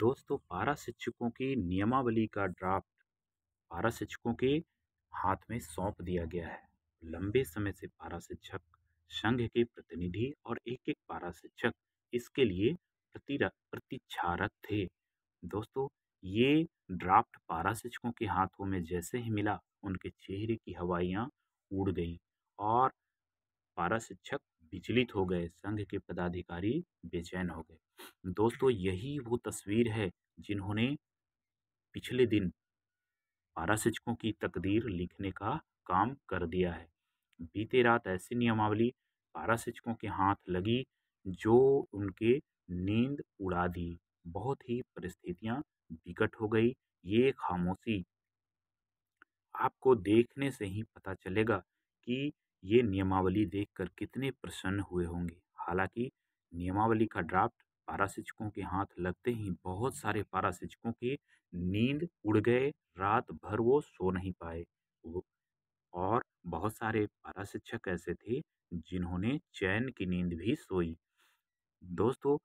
दोस्तों पारा शिक्षकों की नियमावली का ड्राफ्ट पारा शिक्षकों के हाथ में सौंप दिया गया है लंबे समय से पारा शिक्षक संघ के प्रतिनिधि और एक एक पारा शिक्षक इसके लिए प्रतीक्षारत थे दोस्तों ये ड्राफ्ट पारा शिक्षकों के हाथों में जैसे ही मिला उनके चेहरे की हवाइयाँ उड़ गईं और पारा शिक्षक विचलित हो गए संघ के पदाधिकारी बेचैन हो गए दोस्तों यही वो तस्वीर है जिन्होंने पिछले दिन पारा शिक्षकों की तकदीर लिखने का काम कर दिया है बीते रात ऐसी नियमावली पारा शिक्षकों के हाथ लगी जो उनके नींद उड़ा दी बहुत ही परिस्थितियां विकट हो गई ये खामोशी आपको देखने से ही पता चलेगा कि ये नियमावली देखकर कितने प्रसन्न हुए होंगे हालांकि नियमावली का ड्राफ्ट पारा शिक्षकों के हाथ लगते ही बहुत सारे पारा शिक्षकों की नींद उड़ गए रात भर वो सो नहीं पाए और बहुत सारे पारा शिक्षक ऐसे थे जिन्होंने चैन की नींद भी सोई दोस्तों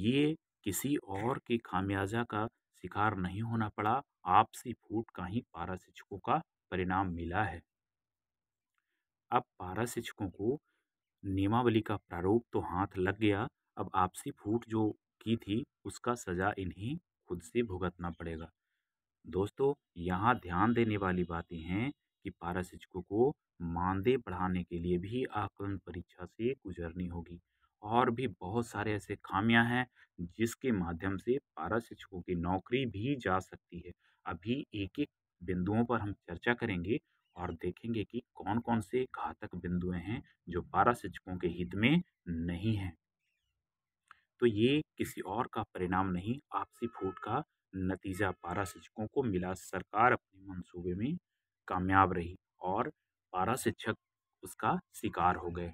ये किसी और के खामियाजा का शिकार नहीं होना पड़ा आपसी फूट का ही पारा शिक्षकों का परिणाम मिला है अब पारा शिक्षकों को नियमावली का प्रारूप तो हाथ लग गया अब आपसी फूट जो की थी उसका सजा इन्हें खुद से भुगतना पड़ेगा दोस्तों यहाँ ध्यान देने वाली बातें हैं कि पारा शिक्षकों को मानदेय बढ़ाने के लिए भी आकलन परीक्षा से गुजरनी होगी और भी बहुत सारे ऐसे खामियां हैं जिसके माध्यम से पारा शिक्षकों की नौकरी भी जा सकती है अभी एक एक बिंदुओं पर हम चर्चा करेंगे और देखेंगे कि कौन कौन से घातक बिंदुएं हैं जो पारा शिक्षकों के हित में नहीं हैं तो ये किसी और का परिणाम नहीं आपसी फूट का नतीजा पारा शिक्षकों को मिला सरकार अपने मंसूबे में कामयाब रही और पारा शिक्षक उसका शिकार हो गए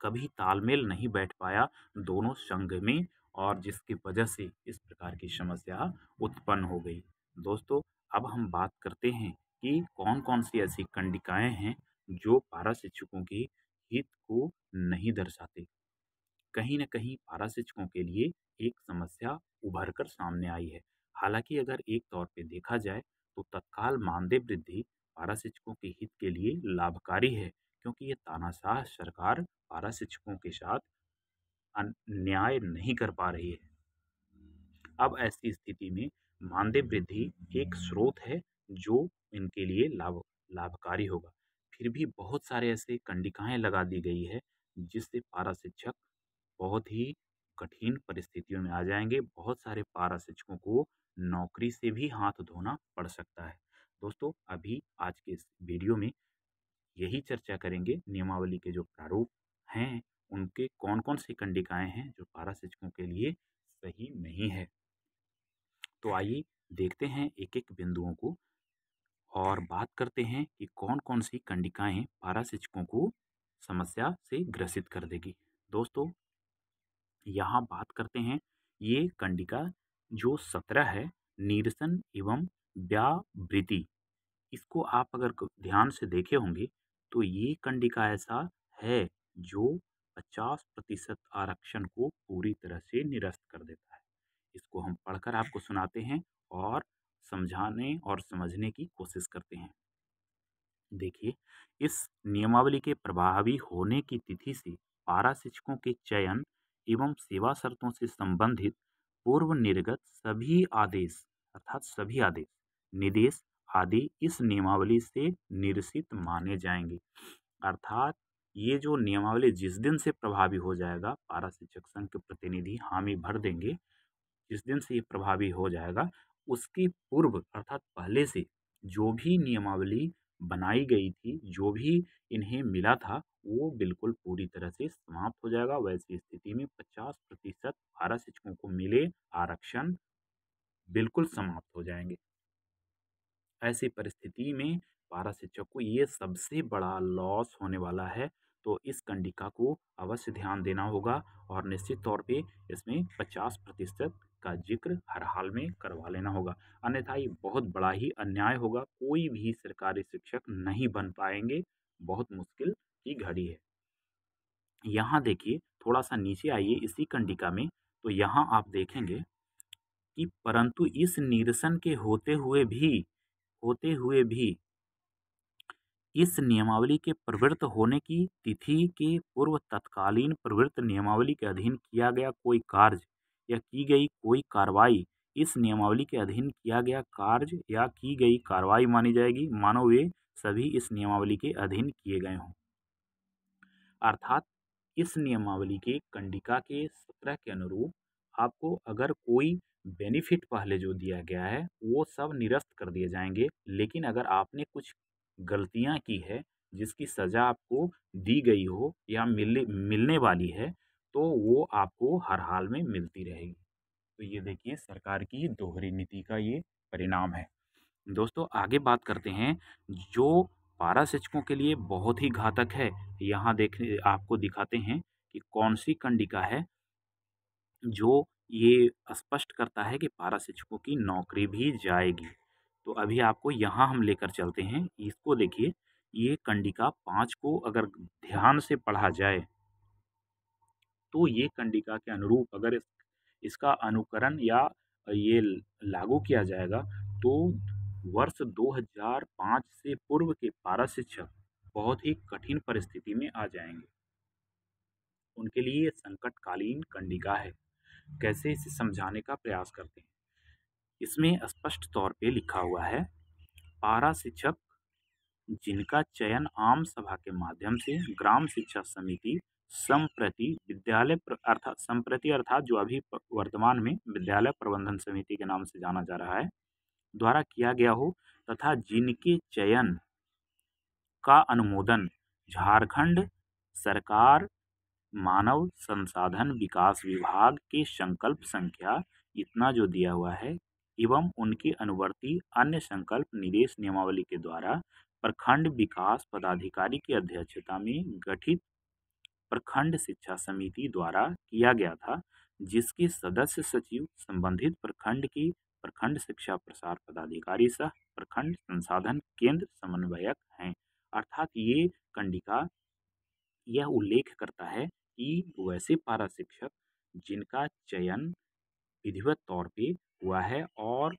कभी तालमेल नहीं बैठ पाया दोनों संघ में और जिसकी वजह से इस प्रकार की समस्या उत्पन्न हो गई दोस्तों अब हम बात करते हैं कि कौन कौन सी ऐसी कंडिकाएं हैं जो पारा शिक्षकों के हित को नहीं दर्शाती कहीं ना कहीं पारा शिक्षकों के लिए एक समस्या उभर कर सामने आई है हालांकि अगर एक तौर पे देखा जाए तो तत्काल मानदेय वृद्धि पारा शिक्षकों के हित के लिए लाभकारी है क्योंकि ये तानाशाह सरकार पारा शिक्षकों के साथ न्याय नहीं कर पा रही है अब ऐसी स्थिति में मानदेय वृद्धि एक स्रोत है जो इनके लिए लाभ लाभकारी होगा फिर भी बहुत सारे ऐसे कंडिकाएँ लगा दी गई है जिससे पारा शिक्षक बहुत ही कठिन परिस्थितियों में आ जाएंगे बहुत सारे पारा शिक्षकों को नौकरी से भी हाथ धोना पड़ सकता है दोस्तों अभी आज के इस वीडियो में यही चर्चा करेंगे नियमावली के जो प्रारूप हैं उनके कौन कौन सी कंडिकाएँ हैं जो पारा शिक्षकों के लिए सही नहीं है तो आइए देखते हैं एक एक बिंदुओं को और बात करते हैं कि कौन कौन सी कंडिकाएं पारा शिक्षकों को समस्या से ग्रसित कर देगी दोस्तों यहाँ बात करते हैं ये कंडिका जो सत्रह है नीरसन एवं व्यावृति इसको आप अगर ध्यान से देखे होंगे तो ये कंडिका ऐसा है जो पचास प्रतिशत आरक्षण को पूरी तरह से निरस्त कर देता है इसको हम पढ़कर आपको सुनाते हैं और समझाने और समझने की कोशिश करते हैं देखिए इस नियमावली के प्रभावी होने की तिथि से पारा शिक्षकों के चयन एवं सेवा शर्तों से संबंधित पूर्व निर्गत सभी आदेश अर्थात सभी आदेश निदेश आदि इस नियमावली से निरसित माने जाएंगे अर्थात ये जो नियमावली जिस दिन से प्रभावी हो जाएगा पारा शिक्षक संघ के प्रतिनिधि हामी भर देंगे जिस दिन से ये प्रभावी हो जाएगा उसके पूर्व अर्थात पहले से जो भी नियमावली बनाई गई थी जो भी इन्हें मिला था वो बिल्कुल पूरी तरह से समाप्त हो जाएगा वैसी स्थिति में 50 प्रतिशत भारत शिक्षकों को मिले आरक्षण बिल्कुल समाप्त हो जाएंगे ऐसी परिस्थिति में पारा शिक्षक को ये सबसे बड़ा लॉस होने वाला है तो इस कंडिका को अवश्य ध्यान देना होगा और निश्चित तौर पे इसमें 50 प्रतिशत का जिक्र हर हाल में करवा लेना होगा अन्यथा ये बहुत बड़ा ही अन्याय होगा कोई भी सरकारी शिक्षक नहीं बन पाएंगे बहुत मुश्किल की घड़ी है यहाँ देखिए थोड़ा सा नीचे आइए इसी कंडिका में तो यहाँ आप देखेंगे कि परंतु इस निरसन के होते हुए भी होते हुए भी इस नियमावली के प्रवृत्त होने की तिथि के पूर्व तत्कालीन प्रवृत्त नियमावली के अधीन किया गया कोई कार्य या की गई कोई कार्रवाई इस नियमावली के अधीन किया गया कार्य या की गई कार्रवाई मानी जाएगी मानो वे सभी इस नियमावली के अधीन किए गए हों अर्थात इस नियमावली के कंडिका के सत्रह के अनुरूप आपको अगर कोई बेनिफिट पहले जो दिया गया है वो सब निरस्त कर दिए जाएंगे लेकिन अगर आपने कुछ गलतियाँ की है जिसकी सज़ा आपको दी गई हो या मिलने मिलने वाली है तो वो आपको हर हाल में मिलती रहेगी तो ये देखिए सरकार की दोहरी नीति का ये परिणाम है दोस्तों आगे बात करते हैं जो पारा शिक्षकों के लिए बहुत ही घातक है यहाँ देख आपको दिखाते हैं कि कौन सी कंडिका है जो ये स्पष्ट करता है कि पारा शिक्षकों की नौकरी भी जाएगी तो अभी आपको यहाँ हम लेकर चलते हैं इसको देखिए ये कंडिका पाँच को अगर ध्यान से पढ़ा जाए तो ये कंडिका के अनुरूप अगर इस, इसका अनुकरण या ये लागू किया जाएगा तो वर्ष 2005 से पूर्व के पारा शिक्षक बहुत ही कठिन परिस्थिति में आ जाएंगे उनके लिए संकटकालीन कंडिका है कैसे इसे समझाने का प्रयास करते हैं इसमें स्पष्ट तौर पे लिखा हुआ है पारा शिक्षक जिनका चयन आम सभा के माध्यम से ग्राम शिक्षा समिति संप्रति विद्यालय अर्थात संप्रति अर्थात जो अभी वर्तमान में विद्यालय प्रबंधन समिति के नाम से जाना जा रहा है द्वारा किया गया हो तथा जिनके चयन का अनुमोदन झारखंड सरकार मानव संसाधन विकास विभाग के संकल्प संख्या इतना जो दिया हुआ है एवं उनके अनुवर्ती अन्य संकल्प निदेश नियमावली के द्वारा प्रखंड विकास पदाधिकारी की अध्यक्षता में गठित प्रखंड शिक्षा समिति द्वारा किया गया था जिसके सदस्य सचिव संबंधित प्रखंड की प्रखंड शिक्षा प्रसार पदाधिकारी सह प्रखंड संसाधन केंद्र समन्वयक हैं अर्थात ये कंडिका यह उल्लेख करता है कि वैसे पारा शिक्षक जिनका चयन विधिवत तौर पे हुआ है और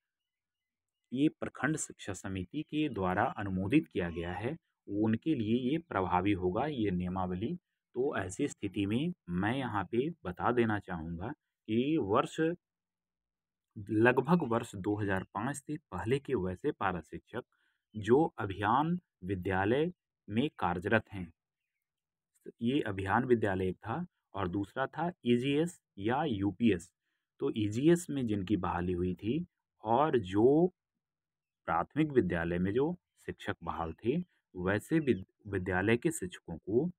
ये प्रखंड शिक्षा समिति के द्वारा अनुमोदित किया गया है उनके लिए ये प्रभावी होगा ये नियमावली तो ऐसी स्थिति में मैं यहाँ पे बता देना चाहूँगा कि वर्ष लगभग वर्ष 2005 से पहले के वैसे पारा शिक्षक जो अभियान विद्यालय में कार्यरत हैं ये अभियान विद्यालय था और दूसरा था ई e या यूपीएस तो ई e में जिनकी बहाली हुई थी और जो प्राथमिक विद्यालय में जो शिक्षक बहाल थे वैसे विद्यालय के शिक्षकों को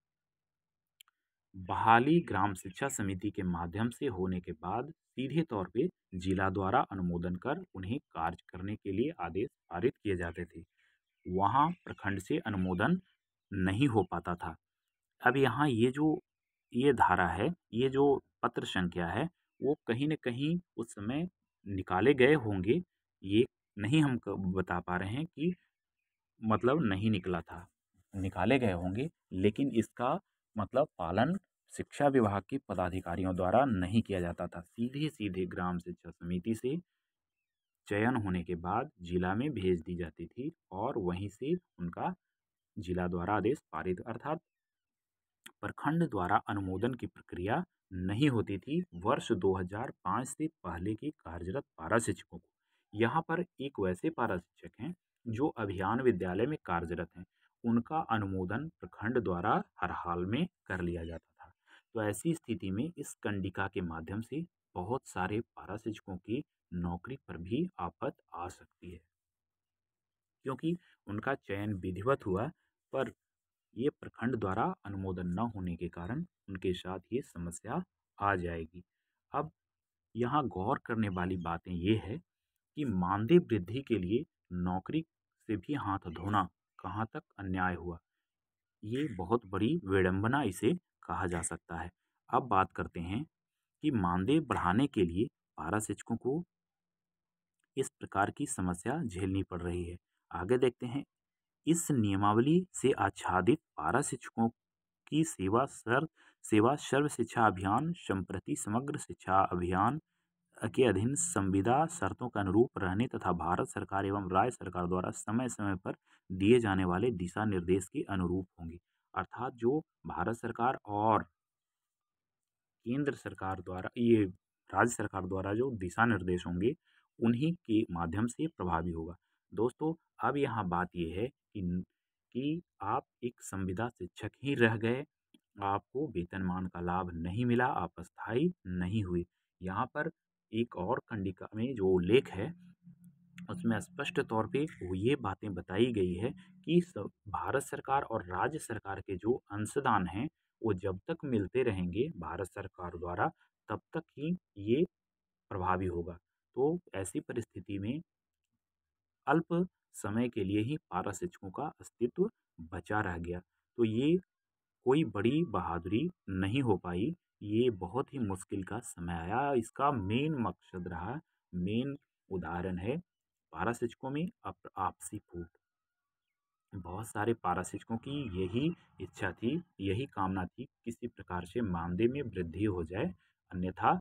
बहाली ग्राम शिक्षा समिति के माध्यम से होने के बाद सीधे तौर पे जिला द्वारा अनुमोदन कर उन्हें कार्य करने के लिए आदेश पारित किए जाते थे वहाँ प्रखंड से अनुमोदन नहीं हो पाता था अब यहाँ ये जो ये धारा है ये जो पत्र संख्या है वो कहीं न कहीं उस समय निकाले गए होंगे ये नहीं हम बता पा रहे हैं कि मतलब नहीं निकला था निकाले गए होंगे लेकिन इसका मतलब पालन शिक्षा विभाग के पदाधिकारियों द्वारा नहीं किया जाता था सीधे सीधे ग्राम शिक्षा समिति से चयन होने के बाद जिला में भेज दी जाती थी और वहीं से उनका जिला द्वारा आदेश पारित अर्थात प्रखंड द्वारा अनुमोदन की प्रक्रिया नहीं होती थी वर्ष 2005 से पहले के कार्यरत पारा शिक्षकों को यहाँ पर एक वैसे पारा शिक्षक हैं जो अभियान विद्यालय में कार्यरत हैं उनका अनुमोदन प्रखंड द्वारा हर हाल में कर लिया जाता था तो ऐसी स्थिति में इस कंडिका के माध्यम से बहुत सारे पारा शिक्षकों की नौकरी पर भी आफत आ सकती है क्योंकि उनका चयन विधिवत हुआ पर ये प्रखंड द्वारा अनुमोदन न होने के कारण उनके साथ ये समस्या आ जाएगी अब यहाँ गौर करने वाली बातें ये है कि मानदेय वृद्धि के लिए नौकरी से भी हाथ धोना कहाँ तक अन्याय हुआ ये बहुत बड़ी विडम्बना इसे कहा जा सकता है अब बात करते हैं कि मानदेय बढ़ाने के लिए पारा शिक्षकों को इस प्रकार की समस्या झेलनी पड़ रही है आगे देखते हैं इस नियमावली से आच्छादित पारा शिक्षकों की सेवा सर सेवा सर्व शिक्षा अभियान संप्रति समग्र शिक्षा अभियान के अधीन संविदा शर्तों के अनुरूप रहने तथा भारत सरकार एवं राज्य सरकार द्वारा समय समय पर दिए जाने वाले दिशा निर्देश के अनुरूप होंगे अर्थात जो भारत सरकार और केंद्र सरकार द्वारा ये राज्य सरकार द्वारा जो दिशा निर्देश होंगे उन्हीं के माध्यम से प्रभावी होगा दोस्तों अब यहाँ बात यह है कि कि आप एक संविदा शिक्षक ही रह गए आपको वेतनमान का लाभ नहीं मिला आप स्थायी नहीं हुए यहाँ पर एक और कंडिका में जो उल्लेख है उसमें स्पष्ट तौर पे वो ये बातें बताई गई है कि भारत सरकार और राज्य सरकार के जो अंशदान हैं वो जब तक मिलते रहेंगे भारत सरकार द्वारा तब तक ही ये प्रभावी होगा तो ऐसी परिस्थिति में अल्प समय के लिए ही पारा शिक्षकों का अस्तित्व बचा रह गया तो ये कोई बड़ी बहादुरी नहीं हो पाई ये बहुत ही मुश्किल का समय आया इसका मेन मकसद रहा मेन उदाहरण है पारा शिक्षकों में आपसी फूट बहुत सारे पारा शिक्षकों की यही इच्छा थी यही कामना थी किसी प्रकार से मानदेय में वृद्धि हो जाए अन्यथा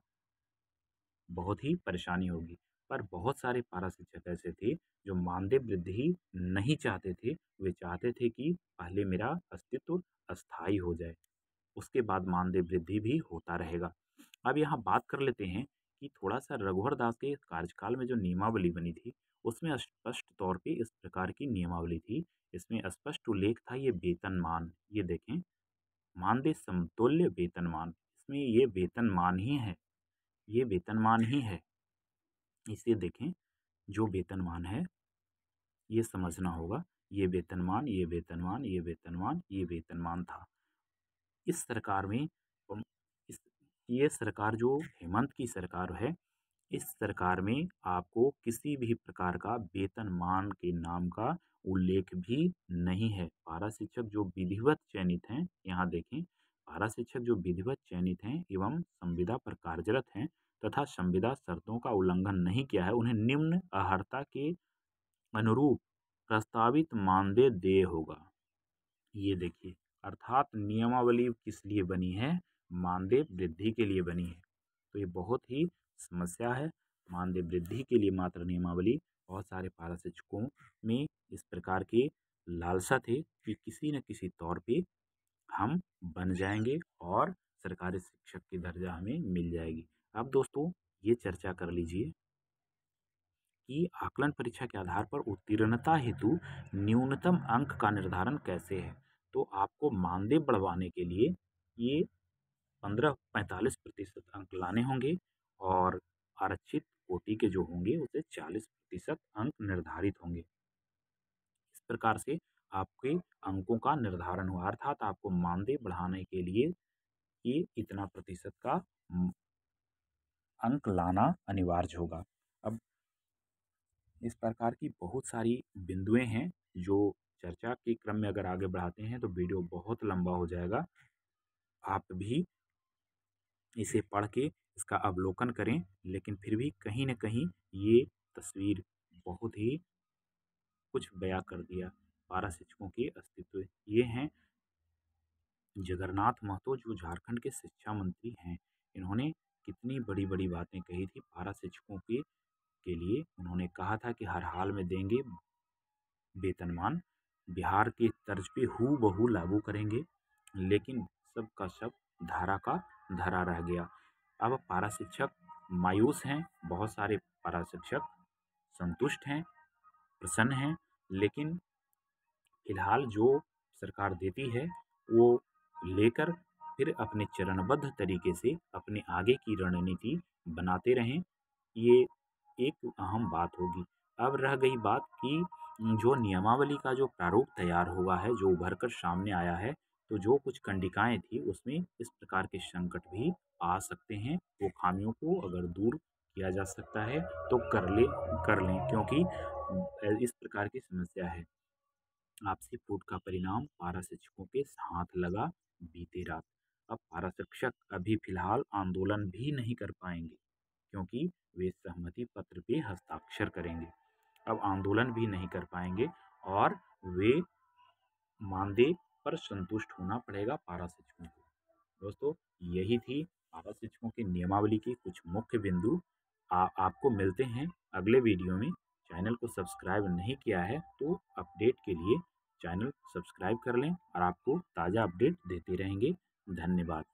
बहुत ही परेशानी होगी पर बहुत सारे पारा शिक्षक ऐसे थे जो मानदेय वृद्धि नहीं चाहते थे वे चाहते थे कि पहले मेरा अस्तित्व अस्थायी हो जाए उसके बाद मानदेय वृद्धि भी होता रहेगा अब यहाँ बात कर लेते हैं कि थोड़ा सा रघुवर दास के कार्यकाल में जो नियमावली बनी थी उसमें स्पष्ट तौर पे इस प्रकार की नियमावली थी इसमें स्पष्ट उल्लेख था ये वेतनमान ये देखें मानदेय समतुल्य वेतनमान इसमें ये वेतनमान ही है ये वेतनमान ही है इसे देखें जो वेतनमान है ये समझना होगा ये वेतनमान ये वेतनमान ये वेतनमान ये वेतनमान था इस सरकार में इस ये सरकार जो हेमंत की सरकार है इस सरकार में आपको किसी भी प्रकार का वेतनमान के नाम का उल्लेख भी नहीं है पारा शिक्षक जो विधिवत चयनित हैं यहाँ देखें पारा शिक्षक जो विधिवत चयनित हैं एवं संविदा पर कार्यरत हैं तथा संविदा शर्तों का उल्लंघन नहीं किया है उन्हें निम्न अहर्ता के अनुरूप प्रस्तावित मानदेय देय होगा ये देखिए अर्थात नियमावली किस लिए बनी है मानदेय वृद्धि के लिए बनी है तो ये बहुत ही समस्या है मानदेय वृद्धि के लिए मात्र नियमावली बहुत सारे पारा शिक्षकों में इस प्रकार के लालसा थे कि किसी न किसी तौर पे हम बन जाएंगे और सरकारी शिक्षक की दर्जा हमें मिल जाएगी अब दोस्तों ये चर्चा कर लीजिए कि आकलन परीक्षा के आधार पर उत्तीर्णता हेतु न्यूनतम अंक का निर्धारण कैसे है तो आपको मानदेय बढ़वाने के लिए ये पंद्रह पैंतालीस प्रतिशत अंक लाने होंगे और आरक्षित कोटि के जो होंगे उसे चालीस प्रतिशत अंक निर्धारित होंगे इस प्रकार से आपके अंकों का निर्धारण हुआ अर्थात आपको मानदेय बढ़ाने के लिए ये इतना प्रतिशत का अंक लाना अनिवार्य होगा अब इस प्रकार की बहुत सारी बिंदुएं हैं जो चर्चा के क्रम में अगर आगे बढ़ाते हैं तो वीडियो बहुत लंबा हो जाएगा आप भी इसे पढ़ के इसका अवलोकन करें लेकिन फिर भी कहीं ना कहीं ये तस्वीर बहुत ही कुछ बया कर दिया बारह शिक्षकों के अस्तित्व ये हैं जगन्नाथ महतो जो झारखंड के शिक्षा मंत्री हैं इन्होंने कितनी बड़ी बड़ी बातें कही थी पारा शिक्षकों के के लिए उन्होंने कहा था कि हर हाल में देंगे वेतनमान बिहार के तर्ज पे हु बहू लागू करेंगे लेकिन सब का सब धारा का धारा रह गया अब पारा शिक्षक मायूस हैं बहुत सारे पारा शिक्षक संतुष्ट हैं प्रसन्न हैं लेकिन फिलहाल जो सरकार देती है वो लेकर फिर अपने चरणबद्ध तरीके से अपने आगे की रणनीति बनाते रहें ये एक अहम बात होगी अब रह गई बात कि जो नियमावली का जो प्रारूप तैयार हुआ है जो उभर कर सामने आया है तो जो कुछ कंडिकाएं थी उसमें इस प्रकार के संकट भी आ सकते हैं वो खामियों को अगर दूर किया जा सकता है तो कर ले कर लें क्योंकि इस प्रकार की समस्या है आपसी फूट का परिणाम पारा शिक्षकों के साथ लगा बीते रात अब आरक्षक अभी फिलहाल आंदोलन भी नहीं कर पाएंगे क्योंकि वे सहमति पत्र पे हस्ताक्षर करेंगे अब आंदोलन भी नहीं कर पाएंगे और वे मानदेय पर संतुष्ट होना पड़ेगा पारा शिक्षकों को दोस्तों यही थी पारा शिक्षकों की नियमावली के कुछ मुख्य बिंदु आ, आपको मिलते हैं अगले वीडियो में चैनल को सब्सक्राइब नहीं किया है तो अपडेट के लिए चैनल सब्सक्राइब कर लें और आपको ताज़ा अपडेट देते रहेंगे धन्यवाद